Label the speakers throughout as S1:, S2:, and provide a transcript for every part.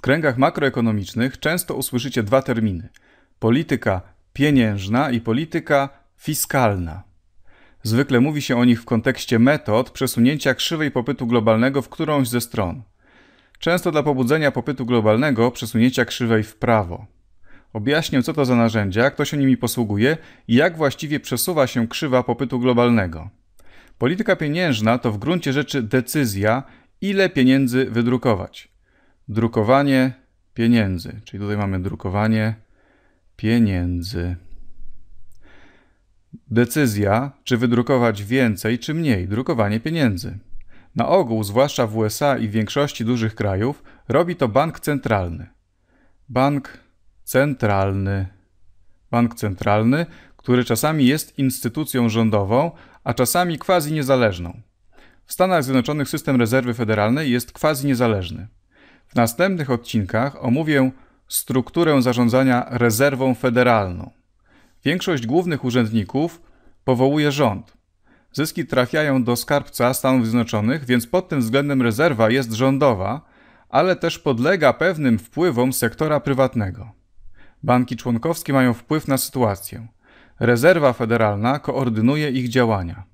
S1: W kręgach makroekonomicznych często usłyszycie dwa terminy: polityka pieniężna i polityka fiskalna. Zwykle mówi się o nich w kontekście metod przesunięcia krzywej popytu globalnego w którąś ze stron. Często dla pobudzenia popytu globalnego przesunięcia krzywej w prawo. Objaśnię, co to za narzędzia, kto się nimi posługuje i jak właściwie przesuwa się krzywa popytu globalnego. Polityka pieniężna to w gruncie rzeczy decyzja, ile pieniędzy wydrukować drukowanie pieniędzy. Czyli tutaj mamy drukowanie pieniędzy. Decyzja, czy wydrukować więcej, czy mniej. Drukowanie pieniędzy. Na ogół, zwłaszcza w USA i w większości dużych krajów, robi to bank centralny. Bank centralny. Bank centralny, który czasami jest instytucją rządową, a czasami quasi niezależną. W Stanach Zjednoczonych system rezerwy federalnej jest quasi niezależny. W następnych odcinkach omówię strukturę zarządzania rezerwą federalną. Większość głównych urzędników powołuje rząd. Zyski trafiają do skarbca Stanów Zjednoczonych, więc pod tym względem rezerwa jest rządowa, ale też podlega pewnym wpływom sektora prywatnego. Banki członkowskie mają wpływ na sytuację. Rezerwa federalna koordynuje ich działania.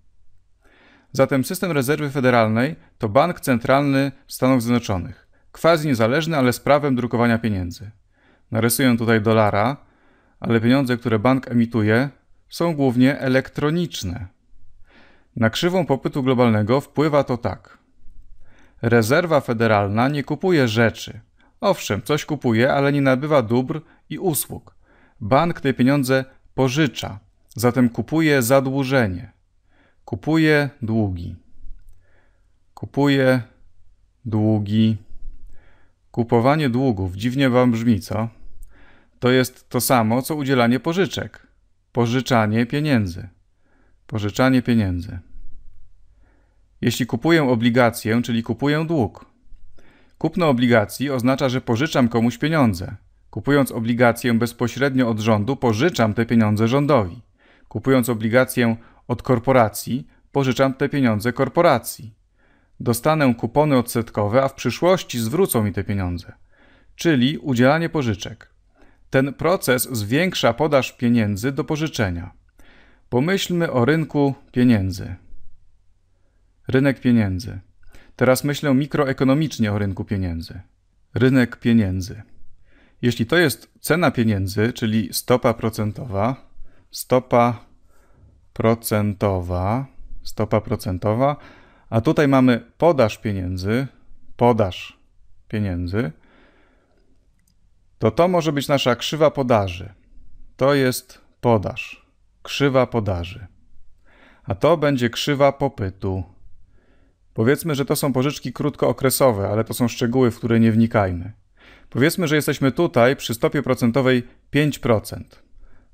S1: Zatem system rezerwy federalnej to bank centralny Stanów Zjednoczonych. Kwas niezależny, ale z prawem drukowania pieniędzy. Narysuję tutaj dolara, ale pieniądze, które bank emituje, są głównie elektroniczne. Na krzywą popytu globalnego wpływa to tak. Rezerwa Federalna nie kupuje rzeczy. Owszem, coś kupuje, ale nie nabywa dóbr i usług. Bank te pieniądze pożycza, zatem kupuje zadłużenie. Kupuje długi. Kupuje długi Kupowanie długów, dziwnie wam brzmi, co? To jest to samo, co udzielanie pożyczek. Pożyczanie pieniędzy. Pożyczanie pieniędzy. Jeśli kupuję obligację, czyli kupuję dług. Kupno obligacji oznacza, że pożyczam komuś pieniądze. Kupując obligację bezpośrednio od rządu, pożyczam te pieniądze rządowi. Kupując obligację od korporacji, pożyczam te pieniądze korporacji. Dostanę kupony odsetkowe, a w przyszłości zwrócą mi te pieniądze. Czyli udzielanie pożyczek. Ten proces zwiększa podaż pieniędzy do pożyczenia. Pomyślmy o rynku pieniędzy. Rynek pieniędzy. Teraz myślę mikroekonomicznie o rynku pieniędzy. Rynek pieniędzy. Jeśli to jest cena pieniędzy, czyli stopa procentowa, stopa procentowa, stopa procentowa a tutaj mamy podaż pieniędzy, podaż pieniędzy, to to może być nasza krzywa podaży. To jest podaż, krzywa podaży. A to będzie krzywa popytu. Powiedzmy, że to są pożyczki krótkookresowe, ale to są szczegóły, w które nie wnikajmy. Powiedzmy, że jesteśmy tutaj przy stopie procentowej 5%.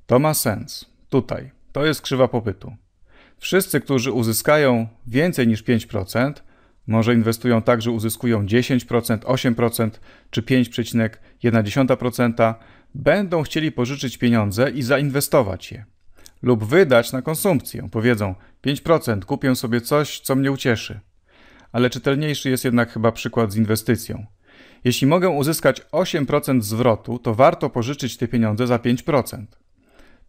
S1: To ma sens. Tutaj. To jest krzywa popytu. Wszyscy, którzy uzyskają więcej niż 5%, może inwestują tak, że uzyskują 10%, 8% czy 5,1%, będą chcieli pożyczyć pieniądze i zainwestować je lub wydać na konsumpcję. Powiedzą 5%, kupię sobie coś, co mnie ucieszy. Ale czytelniejszy jest jednak chyba przykład z inwestycją. Jeśli mogę uzyskać 8% zwrotu, to warto pożyczyć te pieniądze za 5%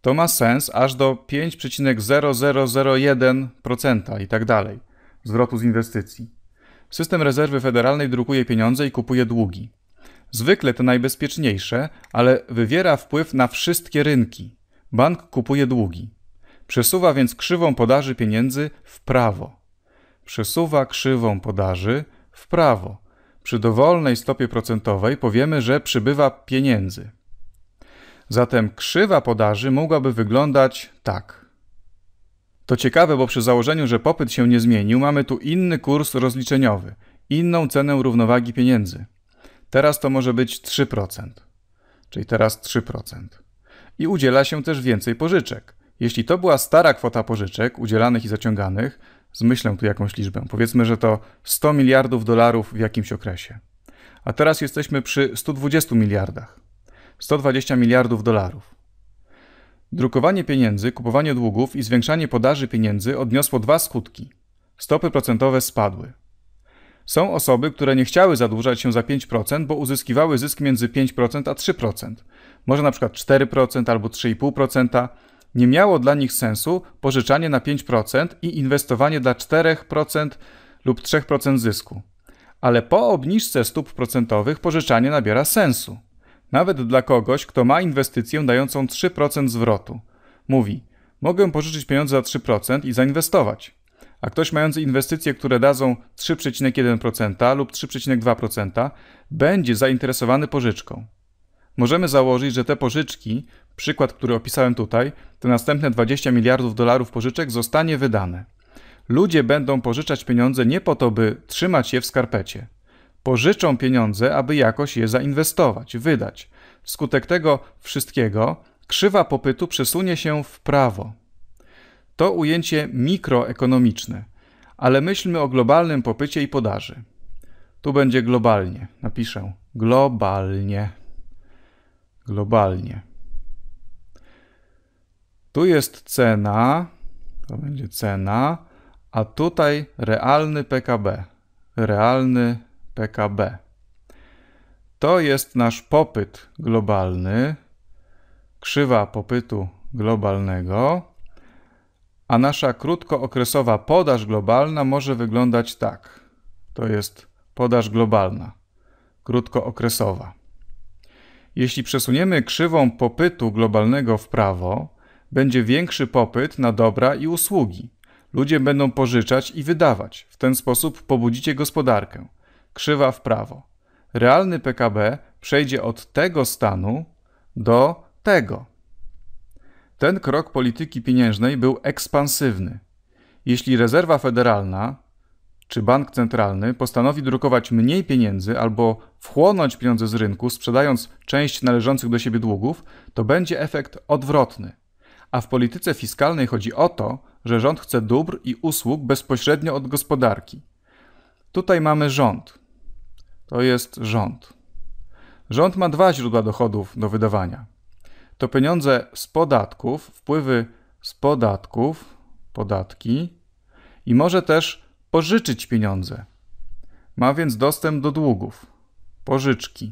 S1: to ma sens aż do 5,0001% i tak dalej zwrotu z inwestycji. System rezerwy federalnej drukuje pieniądze i kupuje długi. Zwykle te najbezpieczniejsze, ale wywiera wpływ na wszystkie rynki. Bank kupuje długi. Przesuwa więc krzywą podaży pieniędzy w prawo. Przesuwa krzywą podaży w prawo. Przy dowolnej stopie procentowej powiemy, że przybywa pieniędzy. Zatem krzywa podaży mogłaby wyglądać tak. To ciekawe, bo przy założeniu, że popyt się nie zmienił, mamy tu inny kurs rozliczeniowy, inną cenę równowagi pieniędzy. Teraz to może być 3%, czyli teraz 3%. I udziela się też więcej pożyczek. Jeśli to była stara kwota pożyczek udzielanych i zaciąganych, zmyślę tu jakąś liczbę, powiedzmy, że to 100 miliardów dolarów w jakimś okresie. A teraz jesteśmy przy 120 miliardach. 120 miliardów dolarów. Drukowanie pieniędzy, kupowanie długów i zwiększanie podaży pieniędzy odniosło dwa skutki. Stopy procentowe spadły. Są osoby, które nie chciały zadłużać się za 5%, bo uzyskiwały zysk między 5% a 3%, może na przykład 4% albo 3,5%. Nie miało dla nich sensu pożyczanie na 5% i inwestowanie dla 4% lub 3% zysku. Ale po obniżce stóp procentowych pożyczanie nabiera sensu. Nawet dla kogoś, kto ma inwestycję dającą 3% zwrotu. Mówi, mogę pożyczyć pieniądze za 3% i zainwestować. A ktoś mający inwestycje, które dadzą 3,1% lub 3,2% będzie zainteresowany pożyczką. Możemy założyć, że te pożyczki, przykład, który opisałem tutaj, te następne 20 miliardów dolarów pożyczek zostanie wydane. Ludzie będą pożyczać pieniądze nie po to, by trzymać je w skarpecie pożyczą pieniądze, aby jakoś je zainwestować, wydać. Wskutek tego wszystkiego krzywa popytu przesunie się w prawo. To ujęcie mikroekonomiczne, ale myślmy o globalnym popycie i podaży. Tu będzie globalnie, napiszę globalnie. Globalnie. Tu jest cena, to będzie cena, a tutaj realny PKB. Realny PKB. To jest nasz popyt globalny, krzywa popytu globalnego, a nasza krótkookresowa podaż globalna może wyglądać tak. To jest podaż globalna, krótkookresowa. Jeśli przesuniemy krzywą popytu globalnego w prawo, będzie większy popyt na dobra i usługi. Ludzie będą pożyczać i wydawać. W ten sposób pobudzicie gospodarkę krzywa w prawo. Realny PKB przejdzie od tego stanu do tego. Ten krok polityki pieniężnej był ekspansywny. Jeśli rezerwa federalna czy bank centralny postanowi drukować mniej pieniędzy albo wchłonąć pieniądze z rynku, sprzedając część należących do siebie długów, to będzie efekt odwrotny. A w polityce fiskalnej chodzi o to, że rząd chce dóbr i usług bezpośrednio od gospodarki. Tutaj mamy rząd, to jest rząd. Rząd ma dwa źródła dochodów do wydawania. To pieniądze z podatków, wpływy z podatków, podatki i może też pożyczyć pieniądze. Ma więc dostęp do długów, pożyczki.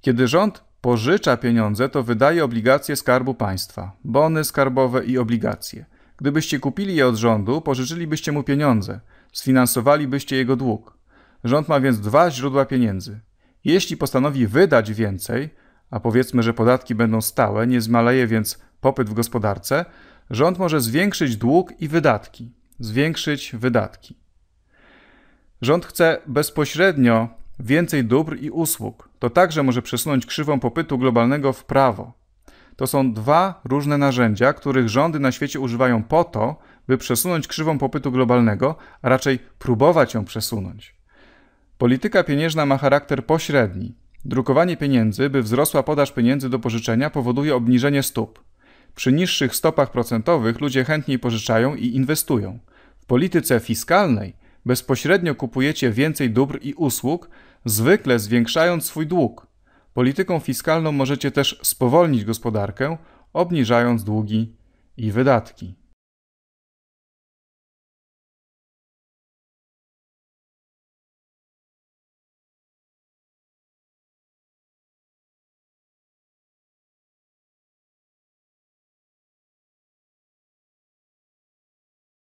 S1: Kiedy rząd pożycza pieniądze, to wydaje obligacje skarbu państwa, bony skarbowe i obligacje. Gdybyście kupili je od rządu, pożyczylibyście mu pieniądze, sfinansowalibyście jego dług. Rząd ma więc dwa źródła pieniędzy. Jeśli postanowi wydać więcej, a powiedzmy, że podatki będą stałe, nie zmaleje więc popyt w gospodarce, rząd może zwiększyć dług i wydatki. Zwiększyć wydatki. Rząd chce bezpośrednio więcej dóbr i usług. To także może przesunąć krzywą popytu globalnego w prawo. To są dwa różne narzędzia, których rządy na świecie używają po to, by przesunąć krzywą popytu globalnego, a raczej próbować ją przesunąć. Polityka pieniężna ma charakter pośredni. Drukowanie pieniędzy, by wzrosła podaż pieniędzy do pożyczenia, powoduje obniżenie stóp. Przy niższych stopach procentowych ludzie chętniej pożyczają i inwestują. W polityce fiskalnej bezpośrednio kupujecie więcej dóbr i usług, zwykle zwiększając swój dług. Polityką fiskalną możecie też spowolnić gospodarkę, obniżając długi i wydatki.